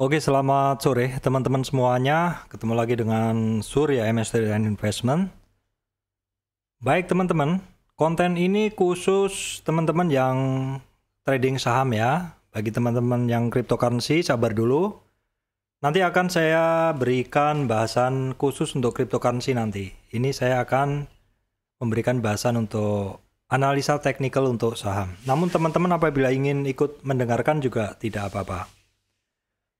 Oke, selamat sore teman-teman semuanya. Ketemu lagi dengan Surya MST dan Investment. Baik teman-teman, konten ini khusus teman-teman yang trading saham ya. Bagi teman-teman yang cryptocurrency, sabar dulu. Nanti akan saya berikan bahasan khusus untuk cryptocurrency nanti. Ini saya akan memberikan bahasan untuk analisa teknikal untuk saham. Namun teman-teman apabila ingin ikut mendengarkan juga tidak apa-apa.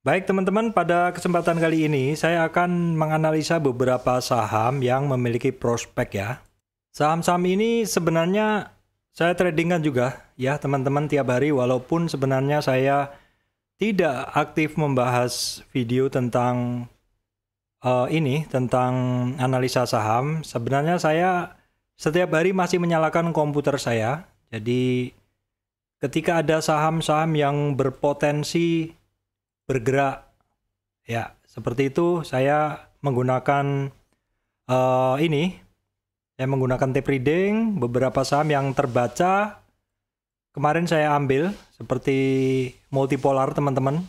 Baik teman-teman, pada kesempatan kali ini saya akan menganalisa beberapa saham yang memiliki prospek ya. Saham-saham ini sebenarnya saya tradingkan juga ya teman-teman tiap hari walaupun sebenarnya saya tidak aktif membahas video tentang uh, ini tentang analisa saham. Sebenarnya saya setiap hari masih menyalakan komputer saya. Jadi ketika ada saham-saham yang berpotensi bergerak. Ya, seperti itu saya menggunakan uh, ini. Saya menggunakan tape reading beberapa saham yang terbaca. Kemarin saya ambil seperti multipolar teman-teman.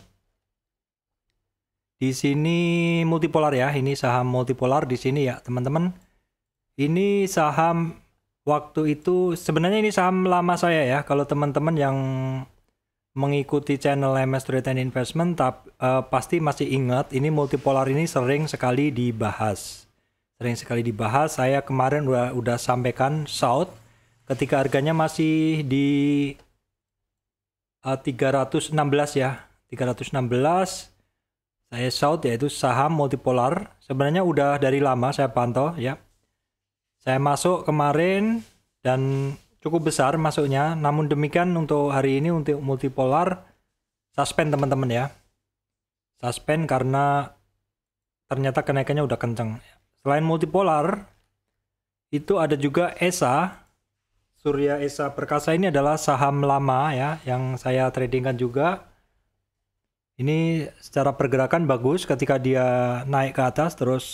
Di sini multipolar ya, ini saham multipolar di sini ya teman-teman. Ini saham waktu itu sebenarnya ini saham lama saya ya. Kalau teman-teman yang mengikuti channel MS Trade and Investment tap, uh, pasti masih ingat ini multipolar ini sering sekali dibahas. Sering sekali dibahas. Saya kemarin udah udah sampaikan South ketika harganya masih di uh, eh, 316 ya. 316 saya South yaitu saham multipolar. Sebenarnya udah dari lama saya pantau ya. Saya masuk kemarin dan cukup besar masuknya. Namun demikian untuk hari ini untuk multipolar suspend teman-teman ya. Suspend karena ternyata kenaikannya udah kenceng. Selain multipolar itu ada juga ESA. Surya ESA Perkasa ini adalah saham lama ya yang saya tradingkan juga. Ini secara pergerakan bagus ketika dia naik ke atas terus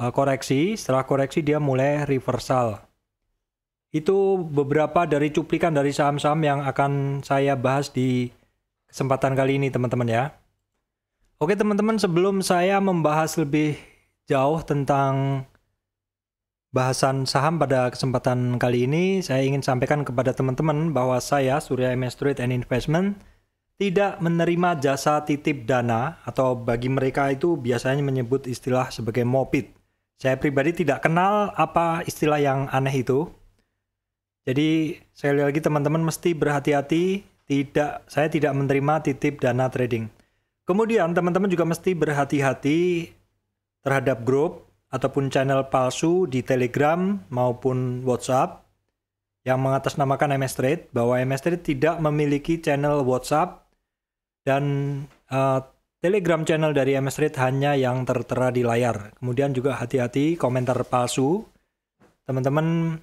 uh, koreksi, setelah koreksi dia mulai reversal itu beberapa dari cuplikan dari saham-saham yang akan saya bahas di kesempatan kali ini teman-teman ya. Oke teman-teman, sebelum saya membahas lebih jauh tentang bahasan saham pada kesempatan kali ini, saya ingin sampaikan kepada teman-teman bahwa saya, Surya MS Trade and Investment, tidak menerima jasa titip dana atau bagi mereka itu biasanya menyebut istilah sebagai MOPIT. Saya pribadi tidak kenal apa istilah yang aneh itu, jadi sekali lagi teman-teman mesti berhati-hati tidak saya tidak menerima titip dana trading. Kemudian teman-teman juga mesti berhati-hati terhadap grup ataupun channel palsu di Telegram maupun WhatsApp yang mengatasnamakan MS Trade bahwa MS Trade tidak memiliki channel WhatsApp dan uh, Telegram channel dari MS Trade hanya yang tertera di layar. Kemudian juga hati-hati komentar palsu. Teman-teman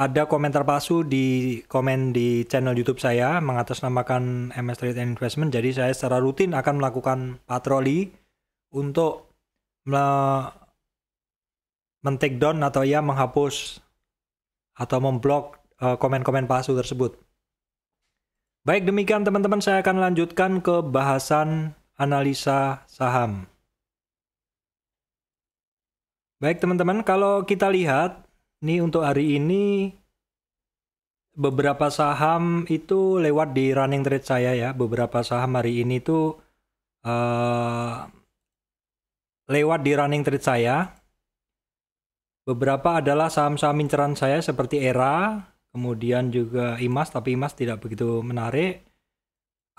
ada komentar palsu di komen di channel YouTube saya mengatasnamakan MS Trade and Investment. Jadi saya secara rutin akan melakukan patroli untuk me men take down atau ya menghapus atau memblok eh, komen-komen palsu tersebut. Baik demikian teman-teman saya akan lanjutkan ke bahasan analisa saham. Baik teman-teman, kalau kita lihat ini untuk hari ini beberapa saham itu lewat di running trade saya ya. Beberapa saham hari ini itu uh, lewat di running trade saya. Beberapa adalah saham-saham inceran saya seperti ERA, kemudian juga IMAS tapi IMAS tidak begitu menarik.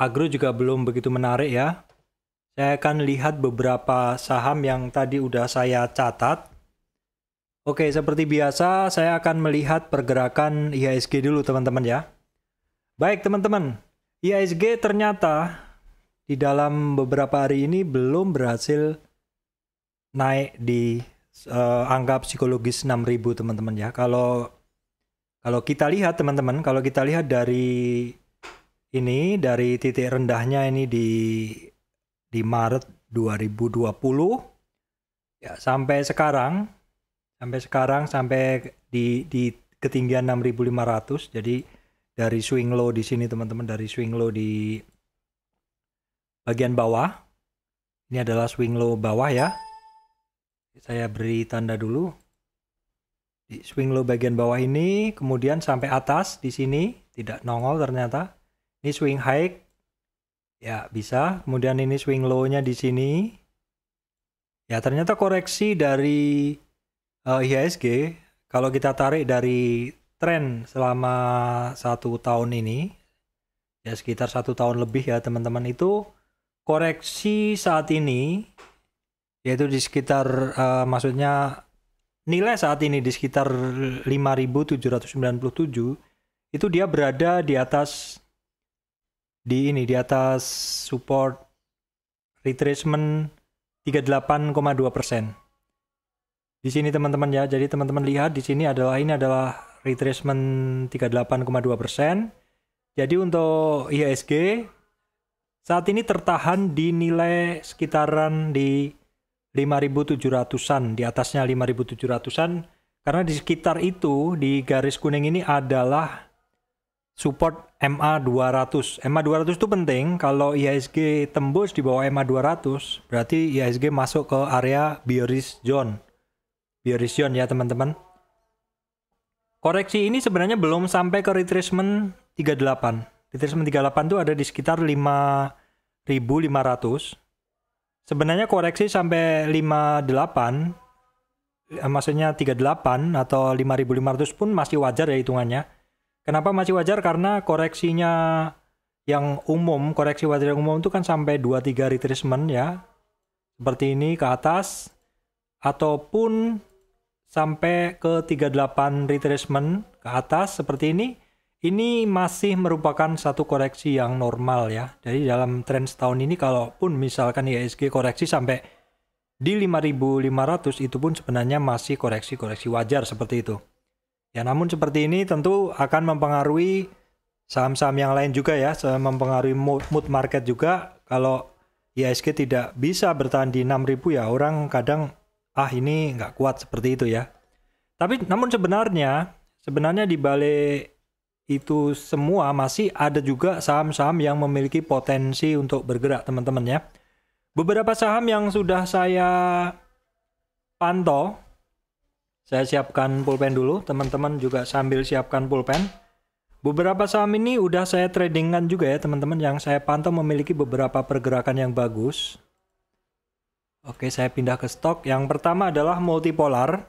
Agro juga belum begitu menarik ya. Saya akan lihat beberapa saham yang tadi udah saya catat Oke, seperti biasa saya akan melihat pergerakan IHSG dulu teman-teman ya. Baik teman-teman, IHSG ternyata di dalam beberapa hari ini belum berhasil naik di uh, angka psikologis 6000 teman-teman ya. Kalau kalau kita lihat teman-teman, kalau kita lihat dari ini dari titik rendahnya ini di di Maret 2020 ya sampai sekarang sampai sekarang sampai di di ketinggian 6500 jadi dari swing low di sini teman-teman dari swing low di bagian bawah ini adalah swing low bawah ya saya beri tanda dulu di swing low bagian bawah ini kemudian sampai atas di sini tidak nongol ternyata ini swing high ya bisa kemudian ini swing low nya di sini ya ternyata koreksi dari uh, eh, IHSG kalau kita tarik dari tren selama satu tahun ini ya sekitar satu tahun lebih ya teman-teman itu koreksi saat ini yaitu di sekitar uh, maksudnya nilai saat ini di sekitar 5.797 itu dia berada di atas di ini di atas support retracement dua persen di sini teman-teman ya. Jadi teman-teman lihat di sini adalah ini adalah retracement 38,2%. persen Jadi untuk IHSG saat ini tertahan di nilai sekitaran di 5.700-an, di atasnya 5.700-an karena di sekitar itu di garis kuning ini adalah support MA 200. MA 200 itu penting kalau IHSG tembus di bawah MA 200 berarti IHSG masuk ke area bearish zone. Bioregion ya teman-teman. Koreksi ini sebenarnya belum sampai ke retracement 38. Retracement 38 itu ada di sekitar 5.500. Sebenarnya koreksi sampai 58 eh, maksudnya 38 atau 5.500 pun masih wajar ya hitungannya. Kenapa masih wajar? Karena koreksinya yang umum, koreksi wajar yang umum itu kan sampai 2-3 retracement ya. Seperti ini ke atas ataupun sampai ke 38 retracement ke atas seperti ini, ini masih merupakan satu koreksi yang normal ya. Jadi dalam tren setahun ini kalaupun misalkan IHSG koreksi sampai di 5500 itu pun sebenarnya masih koreksi-koreksi wajar seperti itu. Ya namun seperti ini tentu akan mempengaruhi saham-saham yang lain juga ya, mempengaruhi mood market juga. Kalau IHSG tidak bisa bertahan di 6000 ya orang kadang ah ini nggak kuat seperti itu ya. Tapi namun sebenarnya sebenarnya di balik itu semua masih ada juga saham-saham yang memiliki potensi untuk bergerak teman-teman ya. Beberapa saham yang sudah saya pantau, saya siapkan pulpen dulu, teman-teman juga sambil siapkan pulpen. Beberapa saham ini udah saya tradingkan juga ya teman-teman yang saya pantau memiliki beberapa pergerakan yang bagus. Oke, saya pindah ke stok. Yang pertama adalah multipolar.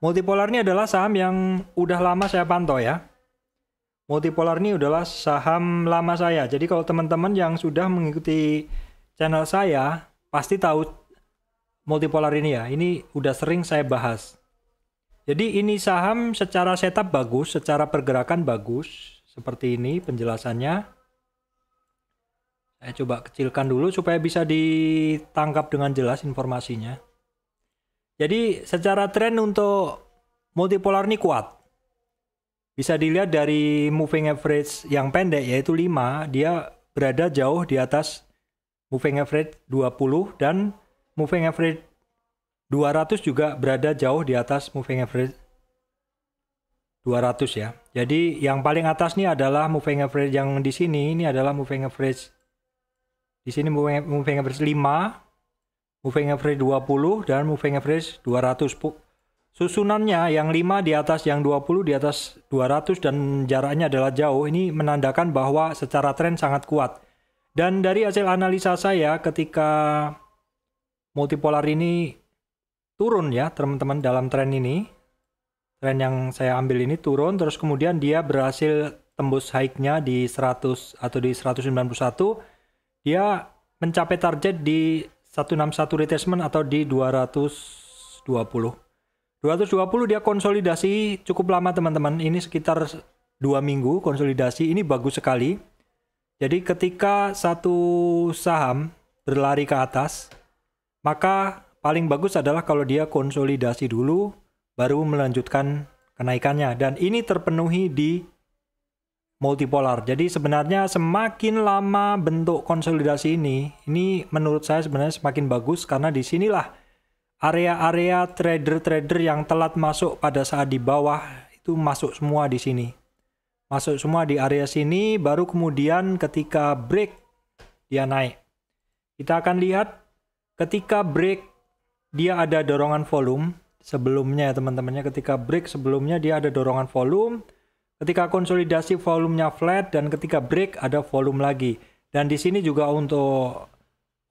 Multipolar ini adalah saham yang udah lama saya pantau ya. Multipolar ini adalah saham lama saya. Jadi kalau teman-teman yang sudah mengikuti channel saya, pasti tahu multipolar ini ya. Ini udah sering saya bahas. Jadi ini saham secara setup bagus, secara pergerakan bagus. Seperti ini penjelasannya. Saya coba kecilkan dulu supaya bisa ditangkap dengan jelas informasinya. Jadi secara tren untuk multipolar ini kuat. Bisa dilihat dari moving average yang pendek yaitu 5, dia berada jauh di atas moving average 20 dan moving average 200 juga berada jauh di atas moving average 200 ya. Jadi yang paling atas nih adalah moving average yang di sini ini adalah moving average di sini moving average 5, moving average 20 dan moving average 200. Susunannya yang 5 di atas yang 20 di atas 200 dan jaraknya adalah jauh ini menandakan bahwa secara tren sangat kuat. Dan dari hasil analisa saya ketika multipolar ini turun ya teman-teman dalam tren ini. Tren yang saya ambil ini turun terus kemudian dia berhasil tembus high-nya di 100 atau di 191 dia mencapai target di 161 retracement atau di 220. 220 dia konsolidasi cukup lama teman-teman. Ini sekitar dua minggu konsolidasi. Ini bagus sekali. Jadi ketika satu saham berlari ke atas, maka paling bagus adalah kalau dia konsolidasi dulu, baru melanjutkan kenaikannya. Dan ini terpenuhi di multipolar. Jadi sebenarnya semakin lama bentuk konsolidasi ini, ini menurut saya sebenarnya semakin bagus karena disinilah area-area trader-trader yang telat masuk pada saat di bawah itu masuk semua di sini. Masuk semua di area sini, baru kemudian ketika break dia naik. Kita akan lihat ketika break dia ada dorongan volume sebelumnya ya teman-temannya ketika break sebelumnya dia ada dorongan volume Ketika konsolidasi volumenya flat dan ketika break ada volume lagi. Dan di sini juga untuk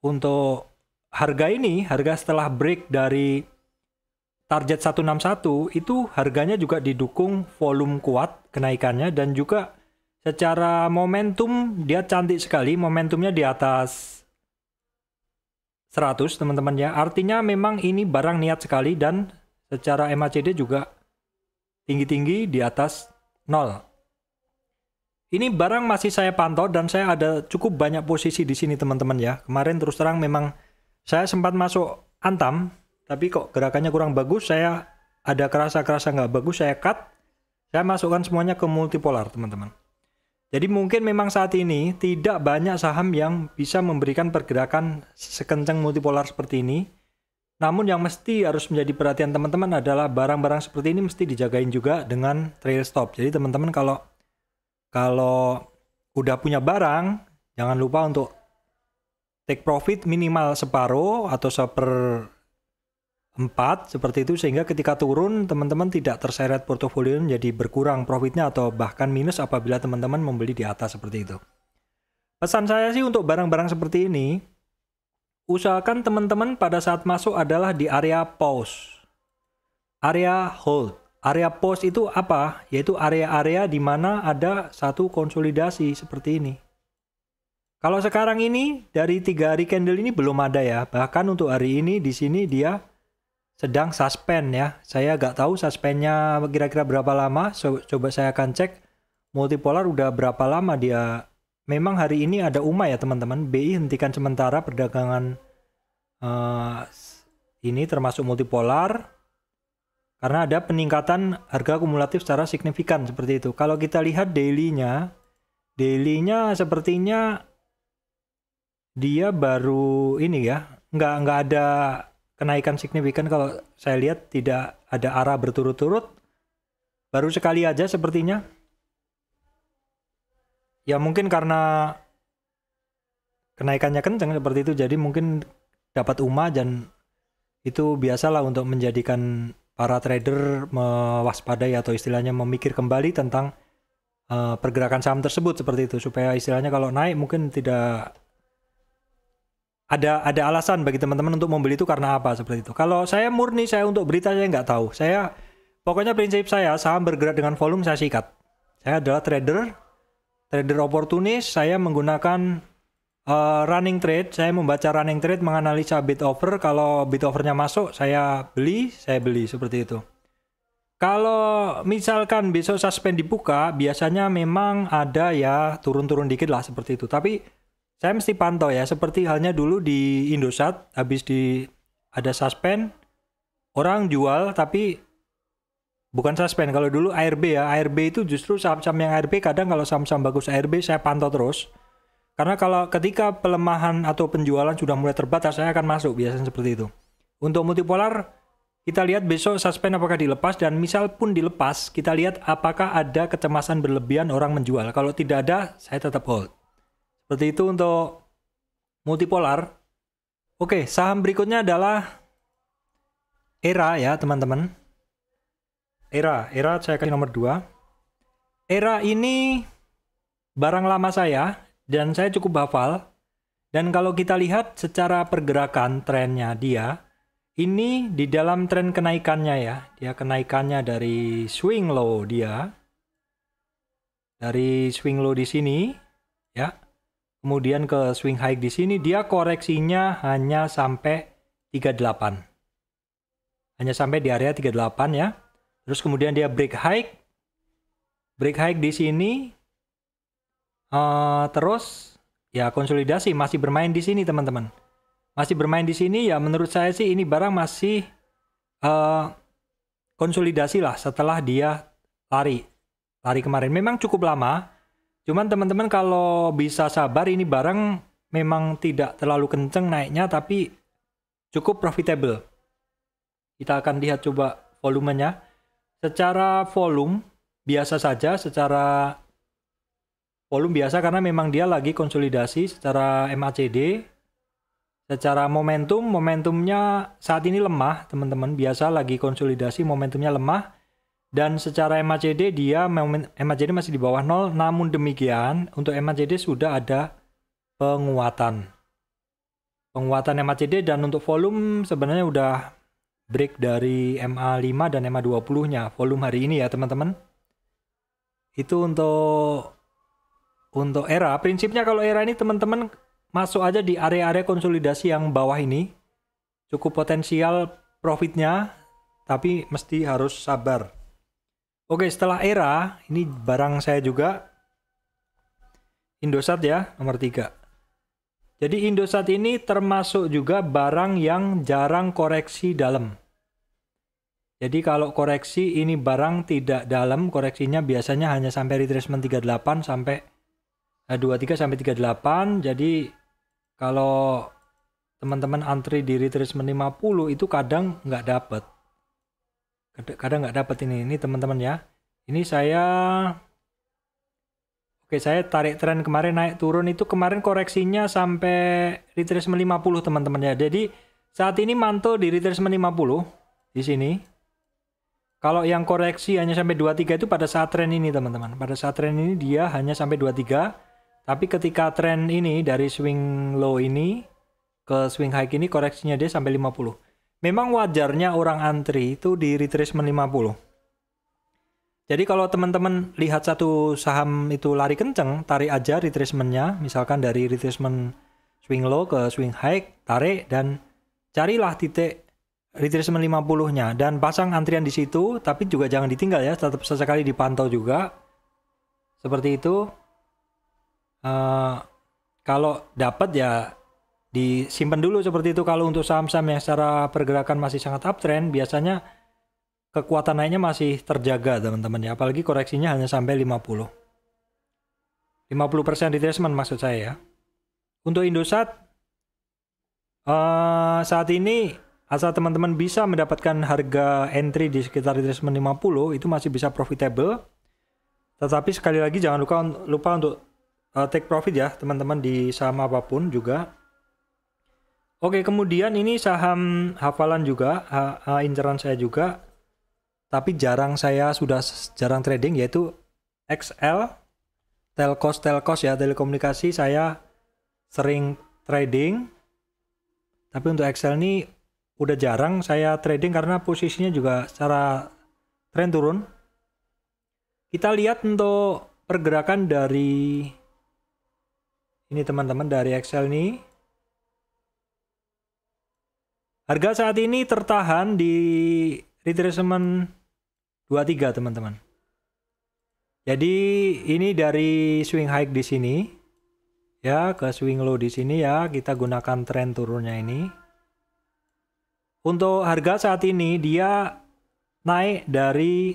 untuk harga ini, harga setelah break dari target 161 itu harganya juga didukung volume kuat kenaikannya dan juga secara momentum dia cantik sekali momentumnya di atas 100 teman-teman ya artinya memang ini barang niat sekali dan secara MACD juga tinggi-tinggi di atas nol. Ini barang masih saya pantau dan saya ada cukup banyak posisi di sini teman-teman ya. Kemarin terus terang memang saya sempat masuk antam, tapi kok gerakannya kurang bagus. Saya ada kerasa-kerasa nggak bagus, saya cut. Saya masukkan semuanya ke multipolar teman-teman. Jadi mungkin memang saat ini tidak banyak saham yang bisa memberikan pergerakan sekencang multipolar seperti ini. Namun yang mesti harus menjadi perhatian teman-teman adalah barang-barang seperti ini mesti dijagain juga dengan trail stop. Jadi teman-teman kalau kalau udah punya barang, jangan lupa untuk take profit minimal separuh atau seper empat seperti itu sehingga ketika turun teman-teman tidak terseret portofolio menjadi berkurang profitnya atau bahkan minus apabila teman-teman membeli di atas seperti itu. Pesan saya sih untuk barang-barang seperti ini, Usahakan teman-teman pada saat masuk adalah di area pause. Area hold. Area pause itu apa? Yaitu area-area di mana ada satu konsolidasi seperti ini. Kalau sekarang ini dari tiga hari candle ini belum ada ya. Bahkan untuk hari ini di sini dia sedang suspend ya. Saya nggak tahu suspendnya kira-kira berapa lama. So, coba saya akan cek multipolar udah berapa lama dia memang hari ini ada UMA ya teman-teman. BI hentikan sementara perdagangan uh, ini termasuk multipolar karena ada peningkatan harga kumulatif secara signifikan seperti itu. Kalau kita lihat daily-nya, daily-nya sepertinya dia baru ini ya, nggak nggak ada kenaikan signifikan kalau saya lihat tidak ada arah berturut-turut. Baru sekali aja sepertinya ya mungkin karena kenaikannya kenceng seperti itu jadi mungkin dapat UMA dan itu biasalah untuk menjadikan para trader mewaspadai atau istilahnya memikir kembali tentang uh, pergerakan saham tersebut seperti itu supaya istilahnya kalau naik mungkin tidak ada ada alasan bagi teman-teman untuk membeli itu karena apa seperti itu. Kalau saya murni saya untuk berita saya nggak tahu. Saya pokoknya prinsip saya saham bergerak dengan volume saya sikat. Saya adalah trader trader oportunis saya menggunakan uh, running trade saya membaca running trade menganalisa bid over kalau bid overnya masuk saya beli saya beli seperti itu kalau misalkan besok suspend dibuka biasanya memang ada ya turun-turun dikit lah seperti itu tapi saya mesti pantau ya seperti halnya dulu di Indosat habis di ada suspend orang jual tapi Bukan suspend. Kalau dulu ARB ya, ARB itu justru saham-saham yang ARB kadang kalau saham-saham bagus ARB saya pantau terus. Karena kalau ketika pelemahan atau penjualan sudah mulai terbatas, saya akan masuk biasanya seperti itu. Untuk multipolar, kita lihat besok suspend apakah dilepas dan misal pun dilepas, kita lihat apakah ada kecemasan berlebihan orang menjual. Kalau tidak ada, saya tetap hold. Seperti itu untuk multipolar. Oke, saham berikutnya adalah Era ya, teman-teman. Era, Era saya kasih nomor 2. Era ini barang lama saya dan saya cukup hafal. Dan kalau kita lihat secara pergerakan trennya dia, ini di dalam tren kenaikannya ya. Dia kenaikannya dari swing low dia. Dari swing low di sini ya. Kemudian ke swing high di sini dia koreksinya hanya sampai 38. Hanya sampai di area 38 ya. Terus kemudian dia break high. Break high di sini. Uh, terus ya konsolidasi masih bermain di sini teman-teman. Masih bermain di sini ya menurut saya sih ini barang masih uh, konsolidasi lah setelah dia lari. Lari kemarin memang cukup lama. Cuman teman-teman kalau bisa sabar ini barang memang tidak terlalu kenceng naiknya tapi cukup profitable. Kita akan lihat coba volumenya secara volume biasa saja, secara volume biasa karena memang dia lagi konsolidasi secara MACD. Secara momentum, momentumnya saat ini lemah, teman-teman. Biasa lagi konsolidasi, momentumnya lemah. Dan secara MACD dia MACD masih di bawah 0 namun demikian untuk MACD sudah ada penguatan. Penguatan MACD dan untuk volume sebenarnya udah break dari MA5 dan MA20-nya volume hari ini ya teman-teman. Itu untuk untuk era. Prinsipnya kalau era ini teman-teman masuk aja di area-area konsolidasi yang bawah ini. Cukup potensial profitnya tapi mesti harus sabar. Oke, setelah era ini barang saya juga Indosat ya nomor 3. Jadi Indosat ini termasuk juga barang yang jarang koreksi dalam. Jadi kalau koreksi ini barang tidak dalam, koreksinya biasanya hanya sampai retracement 38 sampai 23 eh, sampai 38. Jadi kalau teman-teman antri di retracement 50 itu kadang nggak dapat. Kadang nggak dapat ini. Ini teman-teman ya. Ini saya Oke, saya tarik tren kemarin naik turun itu kemarin koreksinya sampai retracement 50 teman-teman ya. Jadi saat ini mantul di retracement 50 di sini. Kalau yang koreksi hanya sampai 23 itu pada saat tren ini teman-teman. Pada saat tren ini dia hanya sampai 23. Tapi ketika tren ini dari swing low ini ke swing high ini koreksinya dia sampai 50. Memang wajarnya orang antri itu di retracement 50. Jadi kalau teman-teman lihat satu saham itu lari kenceng, tarik aja retracement-nya, misalkan dari retracement swing low ke swing high, tarik dan carilah titik retracement 50-nya dan pasang antrian di situ, tapi juga jangan ditinggal ya, tetap sesekali dipantau juga. Seperti itu. Uh, kalau dapat ya disimpan dulu seperti itu. Kalau untuk saham-saham yang secara pergerakan masih sangat uptrend, biasanya kekuatan naiknya masih terjaga teman-teman ya. Apalagi koreksinya hanya sampai 50. 50% retracement maksud saya ya. Untuk Indosat uh, saat ini asal teman-teman bisa mendapatkan harga entry di sekitar retracement 50 itu masih bisa profitable. Tetapi sekali lagi jangan lupa lupa untuk uh, take profit ya teman-teman di saham apapun juga. Oke, kemudian ini saham hafalan juga, uh, uh, inceran saya juga tapi jarang saya sudah jarang trading yaitu XL telcos telcos ya telekomunikasi saya sering trading tapi untuk XL ini udah jarang saya trading karena posisinya juga secara tren turun kita lihat untuk pergerakan dari ini teman-teman dari Excel ini harga saat ini tertahan di retracement 23 teman-teman. Jadi ini dari swing high di sini ya ke swing low di sini ya kita gunakan tren turunnya ini. Untuk harga saat ini dia naik dari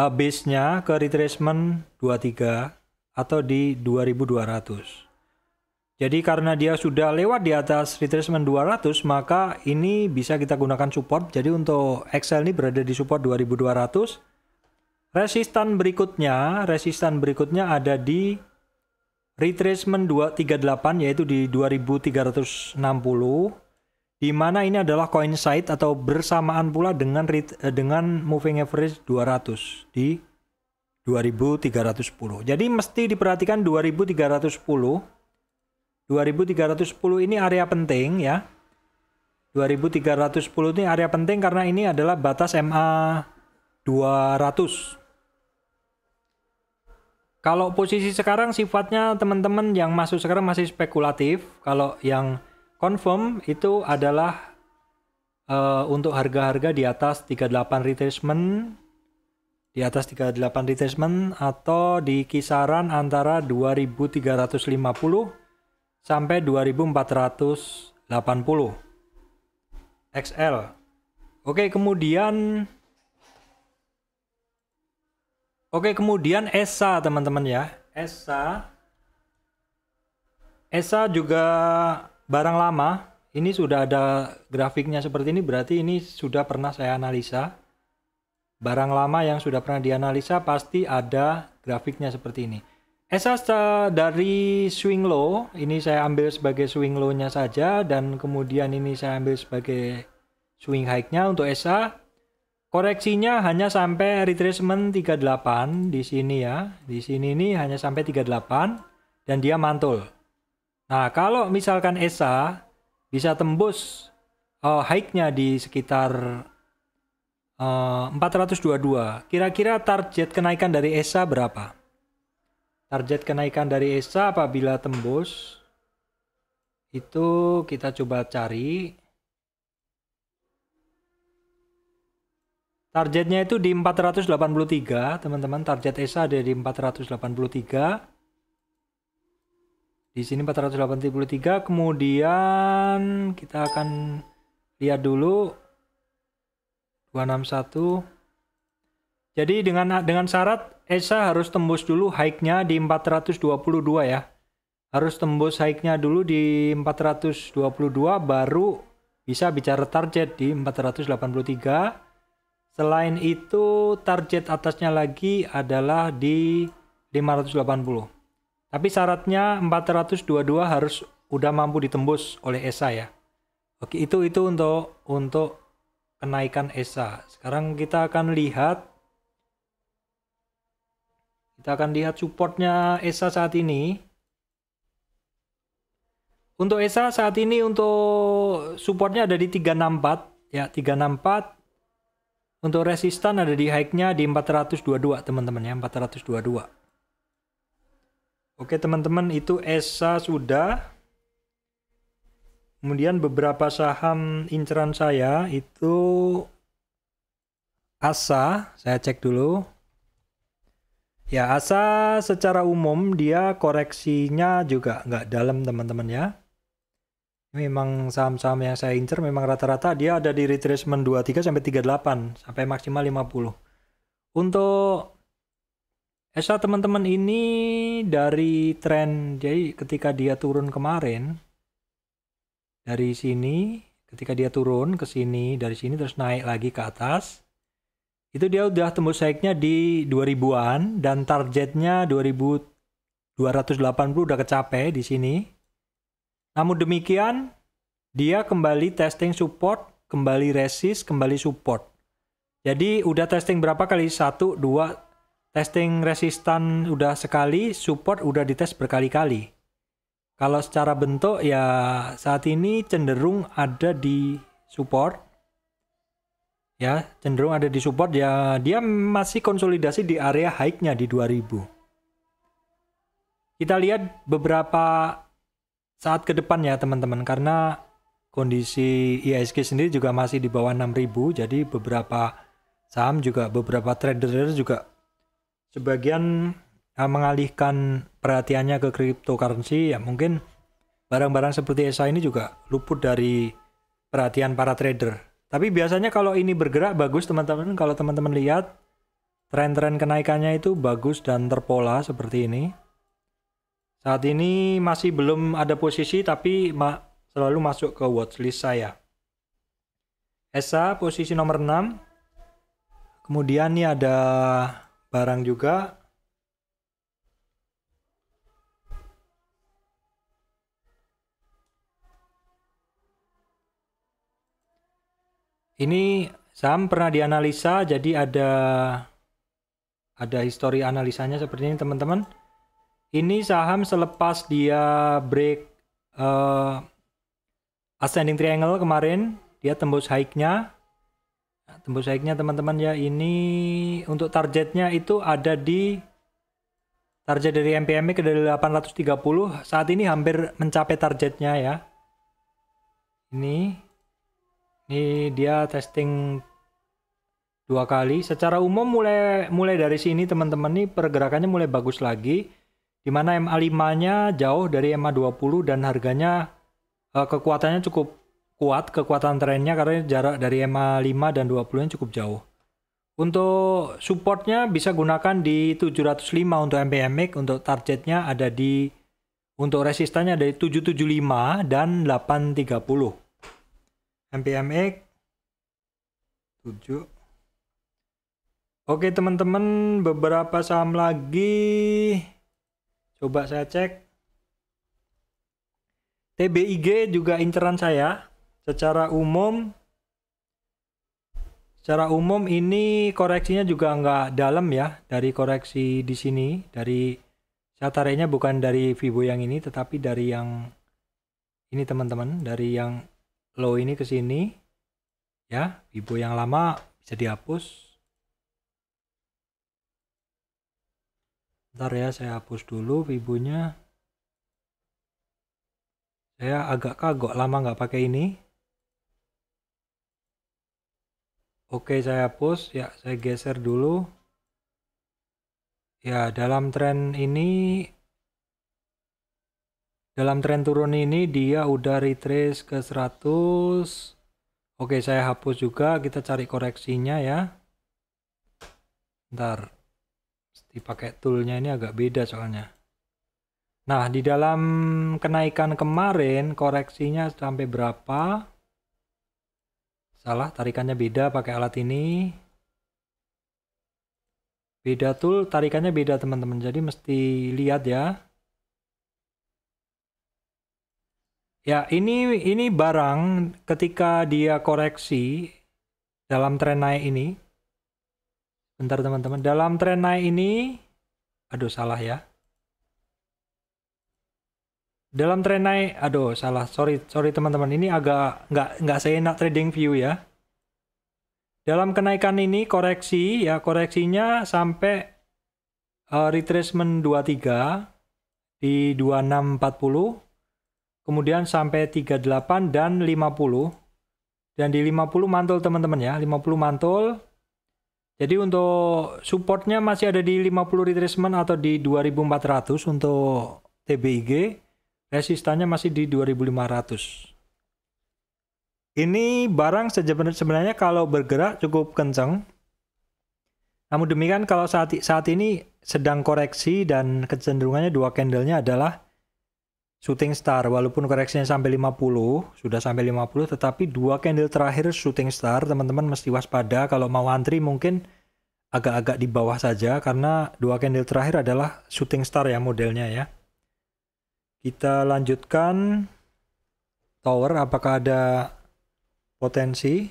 uh, base-nya ke retracement 23 atau di 2200. Jadi karena dia sudah lewat di atas retracement 200 maka ini bisa kita gunakan support. Jadi untuk Excel ini berada di support 2200. Resistan berikutnya, resistan berikutnya ada di retracement 238 yaitu di 2360 di mana ini adalah coincide atau bersamaan pula dengan eh, dengan moving average 200 di 2310. Jadi mesti diperhatikan 2310 2310 ini area penting ya. 2310 ini area penting karena ini adalah batas MA 200. Kalau posisi sekarang sifatnya teman-teman yang masuk sekarang masih spekulatif. Kalau yang confirm itu adalah uh, untuk harga-harga di atas 38 retracement di atas 38 retracement atau di kisaran antara 2350 sampai 2480 XL. Oke, kemudian Oke, kemudian ESA, teman-teman ya. ESA ESA juga barang lama. Ini sudah ada grafiknya seperti ini, berarti ini sudah pernah saya analisa. Barang lama yang sudah pernah dianalisa pasti ada grafiknya seperti ini. Esas dari swing low, ini saya ambil sebagai swing low-nya saja dan kemudian ini saya ambil sebagai swing high-nya untuk ESA. Koreksinya hanya sampai retracement 38 di sini ya. Di sini ini hanya sampai 38 dan dia mantul. Nah, kalau misalkan ESA bisa tembus uh, high-nya di sekitar eh, uh, 422, kira-kira target kenaikan dari ESA berapa? target kenaikan dari ESA apabila tembus itu kita coba cari targetnya itu di 483 teman-teman target ESA ada di 483 di sini 483 kemudian kita akan lihat dulu 261 jadi dengan dengan syarat Esa harus tembus dulu high-nya di 422 ya. Harus tembus high-nya dulu di 422 baru bisa bicara target di 483. Selain itu target atasnya lagi adalah di 580. Tapi syaratnya 422 harus udah mampu ditembus oleh Esa ya. Oke, itu itu untuk untuk kenaikan ESA. Sekarang kita akan lihat kita akan lihat supportnya ESA saat ini. Untuk ESA saat ini untuk supportnya ada di 364 ya 364. Untuk resistan ada di high-nya di 422 teman-teman ya 422. Oke teman-teman itu ESA sudah. Kemudian beberapa saham inceran saya itu ASA, saya cek dulu. Ya, asa secara umum dia koreksinya juga nggak dalam teman-teman ya. Memang saham-saham yang saya incer memang rata-rata dia ada di retracement 23 sampai 38 sampai maksimal 50. Untuk ESA teman-teman ini dari tren jadi ketika dia turun kemarin dari sini ketika dia turun ke sini dari sini terus naik lagi ke atas itu dia udah tembus high di 2000-an dan targetnya 2280 udah kecape di sini. Namun demikian, dia kembali testing support, kembali resist, kembali support. Jadi udah testing berapa kali? Satu, dua, testing resistan udah sekali, support udah dites berkali-kali. Kalau secara bentuk ya saat ini cenderung ada di support ya cenderung ada di support ya dia masih konsolidasi di area high-nya di 2000 kita lihat beberapa saat ke depan ya teman-teman karena kondisi ISG sendiri juga masih di bawah 6000 jadi beberapa saham juga beberapa trader juga sebagian ya, mengalihkan perhatiannya ke cryptocurrency ya mungkin barang-barang seperti ESA ini juga luput dari perhatian para trader tapi biasanya kalau ini bergerak bagus teman-teman. Kalau teman-teman lihat tren-tren kenaikannya itu bagus dan terpola seperti ini. Saat ini masih belum ada posisi tapi ma selalu masuk ke watchlist saya. ESA posisi nomor 6. Kemudian ini ada barang juga Ini saham pernah dianalisa, jadi ada ada histori analisanya seperti ini teman-teman. Ini saham selepas dia break uh, ascending triangle kemarin, dia tembus high-nya. Nah, tembus high-nya teman-teman ya, ini untuk targetnya itu ada di target dari MPME ke 830. Saat ini hampir mencapai targetnya ya. Ini ini dia testing dua kali. Secara umum mulai mulai dari sini teman-teman nih pergerakannya mulai bagus lagi. Dimana MA5-nya jauh dari MA20 dan harganya uh, kekuatannya cukup kuat, kekuatan trennya karena jarak dari MA5 dan 20-nya cukup jauh. Untuk supportnya bisa gunakan di 705 untuk MPMX, untuk targetnya ada di untuk resistannya dari 775 dan 830. MPMX 7 Oke teman-teman beberapa saham lagi coba saya cek TBIG juga inceran saya secara umum secara umum ini koreksinya juga nggak dalam ya dari koreksi di sini dari saya tariknya bukan dari Vibo yang ini tetapi dari yang ini teman-teman dari yang low ini ke sini ya ibu yang lama bisa dihapus ntar ya saya hapus dulu ibunya saya agak kagok lama nggak pakai ini oke saya hapus ya saya geser dulu ya dalam tren ini dalam tren turun ini dia udah retrace ke 100 Oke saya hapus juga kita cari koreksinya ya ntar mesti pakai toolnya ini agak beda soalnya nah di dalam kenaikan kemarin koreksinya sampai berapa salah tarikannya beda pakai alat ini beda tool tarikannya beda teman-teman jadi mesti lihat ya Ya, ini ini barang ketika dia koreksi dalam tren naik ini. Bentar teman-teman, dalam tren naik ini aduh salah ya. Dalam tren naik, aduh salah, sorry sorry teman-teman, ini agak nggak nggak saya enak trading view ya. Dalam kenaikan ini koreksi ya koreksinya sampai uh, eh, retracement 23 di 2640 kemudian sampai 38 dan 50. Dan di 50 mantul teman-teman ya, 50 mantul. Jadi untuk supportnya masih ada di 50 retracement atau di 2400 untuk TBIG. Resistannya masih di 2500. Ini barang sebenarnya kalau bergerak cukup kencang. Namun demikian kalau saat, saat ini sedang koreksi dan kecenderungannya dua candlenya adalah shooting star walaupun koreksinya sampai 50 sudah sampai 50 tetapi dua candle terakhir shooting star teman-teman mesti waspada kalau mau antri mungkin agak-agak di bawah saja karena dua candle terakhir adalah shooting star ya modelnya ya kita lanjutkan tower apakah ada potensi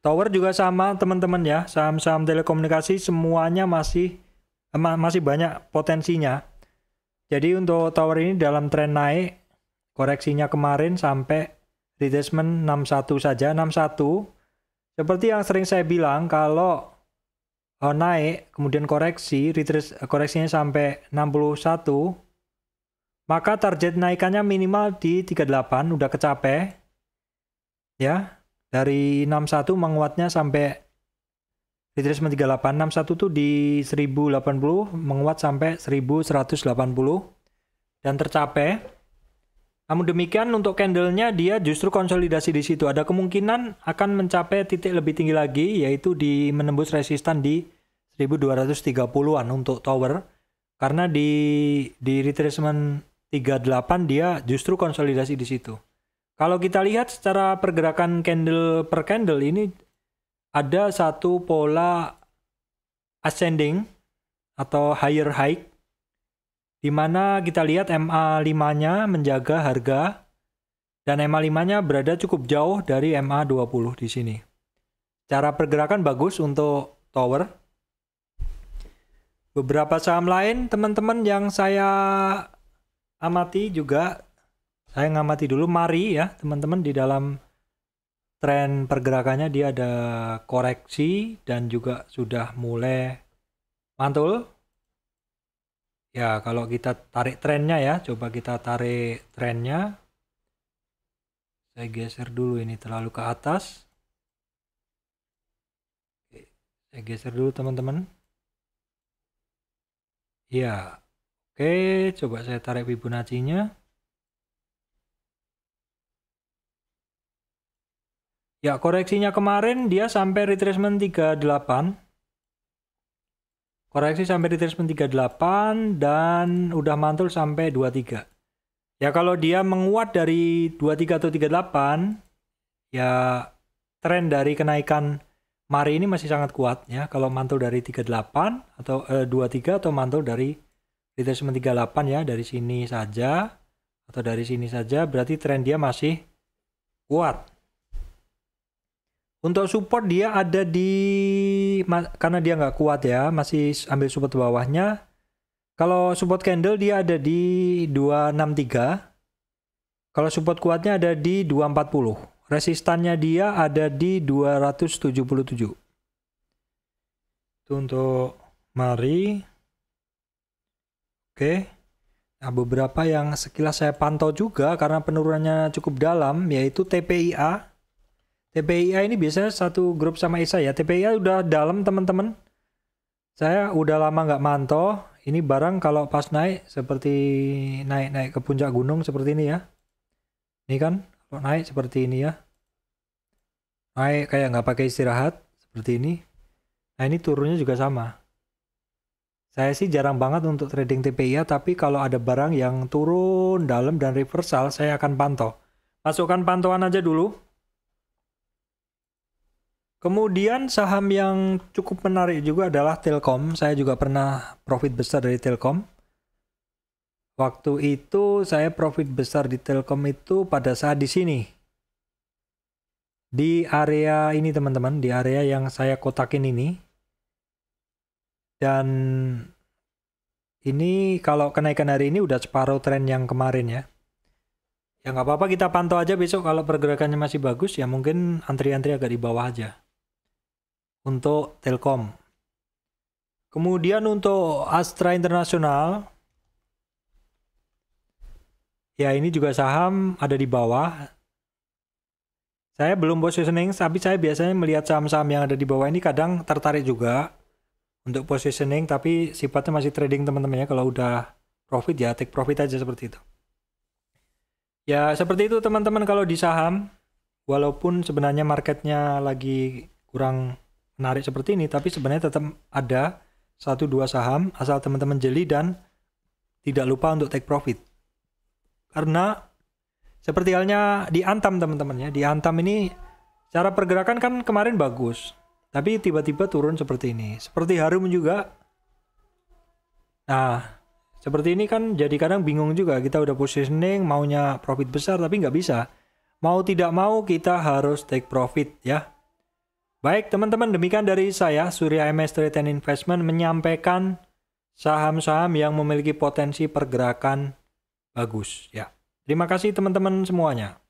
tower juga sama teman-teman ya saham-saham telekomunikasi semuanya masih masih banyak potensinya jadi untuk tower ini dalam tren naik, koreksinya kemarin sampai retracement 61 saja, 61. Seperti yang sering saya bilang, kalau oh, naik, kemudian koreksi, retrace, koreksinya sampai 61, maka target naikannya minimal di 38, udah kecape, Ya, dari 61 menguatnya sampai Retracement 3861 tuh di 1080 menguat sampai 1180 dan tercapai. Namun demikian untuk candlenya dia justru konsolidasi di situ. Ada kemungkinan akan mencapai titik lebih tinggi lagi yaitu di menembus resistan di 1230-an untuk tower karena di di retracement 38 dia justru konsolidasi di situ. Kalau kita lihat secara pergerakan candle per candle ini ada satu pola ascending atau higher high di mana kita lihat MA5-nya menjaga harga dan MA5-nya berada cukup jauh dari MA20 di sini. Cara pergerakan bagus untuk tower. Beberapa saham lain teman-teman yang saya amati juga saya ngamati dulu Mari ya teman-teman di dalam tren pergerakannya dia ada koreksi dan juga sudah mulai mantul. Ya, kalau kita tarik trennya ya, coba kita tarik trennya. Saya geser dulu ini terlalu ke atas. Oke, saya geser dulu teman-teman. Ya, oke, coba saya tarik Fibonacci-nya. Ya, koreksinya kemarin dia sampai retracement 38. Koreksi sampai retracement 38 dan udah mantul sampai 23. Ya kalau dia menguat dari 23 atau 38, ya tren dari kenaikan Mari ini masih sangat kuat ya. Kalau mantul dari 38 atau eh, 23 atau mantul dari retracement 38 ya dari sini saja atau dari sini saja berarti tren dia masih kuat untuk support dia ada di karena dia nggak kuat ya, masih ambil support bawahnya. Kalau support candle dia ada di 263. Kalau support kuatnya ada di 240. Resistannya dia ada di 277. Itu untuk mari. Oke. Nah, beberapa yang sekilas saya pantau juga karena penurunannya cukup dalam yaitu TPIA TPIA ini biasanya satu grup sama Isa ya. TPIA udah dalam teman-teman. Saya udah lama nggak mantau. Ini barang kalau pas naik seperti naik-naik ke puncak gunung seperti ini ya. Ini kan kalau naik seperti ini ya. Naik kayak nggak pakai istirahat seperti ini. Nah ini turunnya juga sama. Saya sih jarang banget untuk trading TPIA tapi kalau ada barang yang turun dalam dan reversal saya akan pantau. Masukkan pantauan aja dulu Kemudian saham yang cukup menarik juga adalah Telkom. Saya juga pernah profit besar dari Telkom. Waktu itu saya profit besar di Telkom itu pada saat di sini. Di area ini teman-teman, di area yang saya kotakin ini. Dan ini kalau kenaikan hari ini udah separuh tren yang kemarin ya. Ya nggak apa-apa kita pantau aja besok kalau pergerakannya masih bagus ya mungkin antri-antri agak di bawah aja untuk Telkom. Kemudian untuk Astra Internasional, ya ini juga saham ada di bawah. Saya belum positioning, tapi saya biasanya melihat saham-saham yang ada di bawah ini kadang tertarik juga untuk positioning, tapi sifatnya masih trading teman-teman ya. Kalau udah profit ya take profit aja seperti itu. Ya seperti itu teman-teman kalau di saham, walaupun sebenarnya marketnya lagi kurang menarik seperti ini, tapi sebenarnya tetap ada satu dua saham asal teman-teman jeli dan tidak lupa untuk take profit. Karena seperti halnya di Antam teman-teman ya, di Antam ini cara pergerakan kan kemarin bagus, tapi tiba-tiba turun seperti ini. Seperti Harum juga. Nah, seperti ini kan jadi kadang bingung juga kita udah positioning maunya profit besar tapi nggak bisa. Mau tidak mau kita harus take profit ya. Baik teman-teman, demikian dari saya Surya MS Trade and Investment menyampaikan saham-saham yang memiliki potensi pergerakan bagus ya. Terima kasih teman-teman semuanya.